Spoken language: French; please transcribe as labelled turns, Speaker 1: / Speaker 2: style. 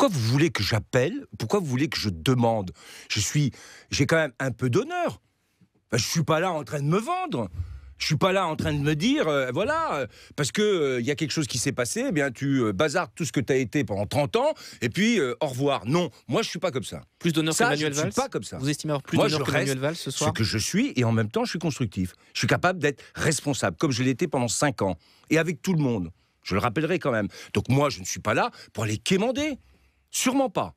Speaker 1: Pourquoi vous voulez que j'appelle Pourquoi vous voulez que je demande Je suis, j'ai quand même un peu d'honneur. Je suis pas là en train de me vendre. Je suis pas là en train de me dire, euh, voilà, euh, parce que il euh, y a quelque chose qui s'est passé, eh bien tu bazardes tout ce que tu as été pendant 30 ans, et puis au revoir. Non, moi je suis pas comme ça. Plus d'honneur que Manuel Valls. Je suis pas comme ça. Vous estimez avoir plus d'honneur que Manuel Valls ce soir Ce que je suis, et en même temps je suis constructif. Je suis capable d'être responsable, comme je l'étais pendant 5 ans, et avec tout le monde. Je le rappellerai quand même. Donc moi je ne suis pas là pour aller quémander.
Speaker 2: Sûrement pas.